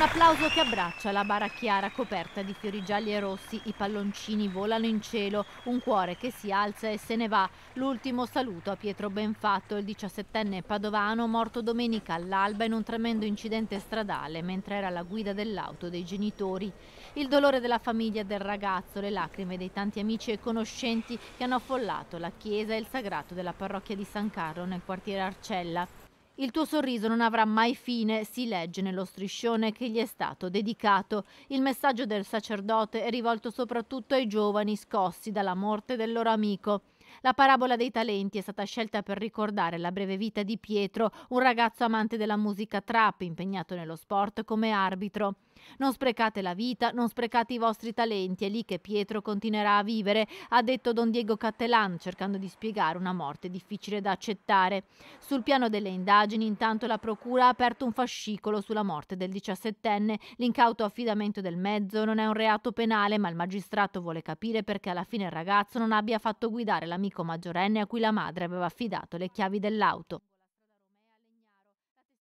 Un applauso che abbraccia la bara chiara coperta di fiori gialli e rossi, i palloncini volano in cielo, un cuore che si alza e se ne va. L'ultimo saluto a Pietro Benfatto, il 17enne padovano morto domenica all'alba in un tremendo incidente stradale mentre era alla guida dell'auto dei genitori. Il dolore della famiglia del ragazzo, le lacrime dei tanti amici e conoscenti che hanno affollato la chiesa e il sagrato della parrocchia di San Carlo nel quartiere Arcella. Il tuo sorriso non avrà mai fine, si legge nello striscione che gli è stato dedicato. Il messaggio del sacerdote è rivolto soprattutto ai giovani scossi dalla morte del loro amico. La parabola dei talenti è stata scelta per ricordare la breve vita di Pietro, un ragazzo amante della musica trap impegnato nello sport come arbitro. Non sprecate la vita, non sprecate i vostri talenti, è lì che Pietro continuerà a vivere, ha detto Don Diego Cattelan, cercando di spiegare una morte difficile da accettare. Sul piano delle indagini, intanto la procura ha aperto un fascicolo sulla morte del 17enne. L'incauto affidamento del mezzo non è un reato penale, ma il magistrato vuole capire perché alla fine il ragazzo non abbia fatto guidare l'amico maggiorenne a cui la madre aveva affidato le chiavi dell'auto.